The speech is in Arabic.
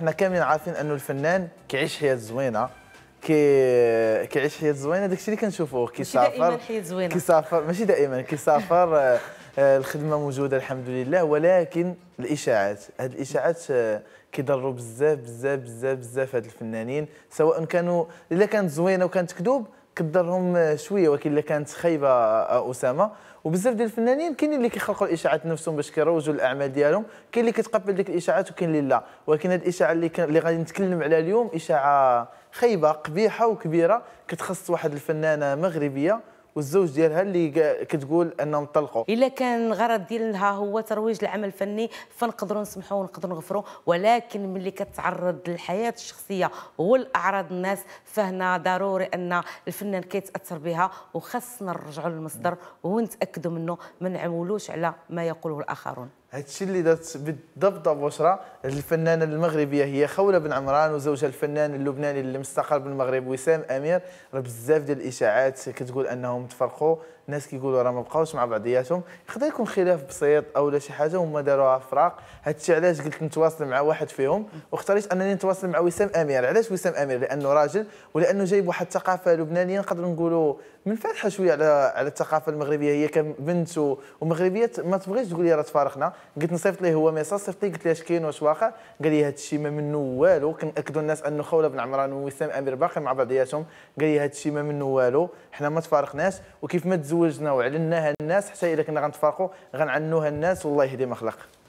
احنا كاملين عارفين انه الفنان كيعيش حياه زوينه كي كيعيش حياه زوينه داكشي اللي كنشوفوه كيسافر كيسافر ماشي دائما كيسافر آه، آه، الخدمه موجوده الحمد لله ولكن الاشاعات هاد الاشاعات آه، كيضروا بزاف بزاف بزاف بزاف هاد الفنانين سواء كانوا الا كانت زوينه وكانت كذوب كدرهم شويه ولكن اللي كانت خايبه آه، اسامه وبزاف ديال الفنانين كاينين اللي كيخلقوا الاشاعات نفسهم باش كيروجوا الاعمال ديالهم كاين اللي كيتقبل ديك الاشاعات وكاين اللي لا ولكن هذه الاشاعه اللي اللي غادي نتكلم عليها اليوم اشاعه خايبه قبيحه وكبيره كتخص واحد الفنانه مغربيه والزوج ديالها اللي كتقول انهم طلقوا الا كان الغرض ديالها هو ترويج العمل الفني فنقدروا نسمحوا ونقدروا نغفروا ولكن ملي كتعرض للحياه الشخصيه والاعراض الناس فهنا ضروري ان الفنان كيتاثر بها وخاصنا نرجعوا للمصدر ونتاكدوا منه ما نعولوش على ما يقوله الاخرون هادشي اللي درت بالضبط بشرى الفنانه المغربيه هي خوله بن عمران وزوجها الفنان اللبناني اللي مستقر بالمغرب وسام امير راه بزاف ديال الاشاعات كتقول انهم تفرقوا الناس كيقولوا راه ما بقاوش مع بعضياتهم يقدر يكون خلاف بسيط او لا شي حاجه هما داروها فراق هادشي علاش قلت نتواصل مع واحد فيهم واختاريت انني نتواصل مع وسام امير علاش وسام امير لانه راجل ولانه جايب واحد الثقافه لبنانيه نقدر نقولوا منفتحه شويه على على الثقافه المغربيه هي كبنت ومغربيه ما تبغيش تقول لي راه تفارقنا قلت نصيفط ليه هو ميساج صيفط لي قلت ليه اش كاين واش واقع قال لي هذا الشيء ما منه والو كنأكدوا الناس انه خوله بن عمران ووسام امير باقي مع بعضياتهم قال لي هذا الشيء ما منه والو حنا ما تفارقناش وكيف ما تزوجنا وعلناها الناس حتى الا كنا غنتفارقوا غنعنوها الناس والله يهدي ما خلق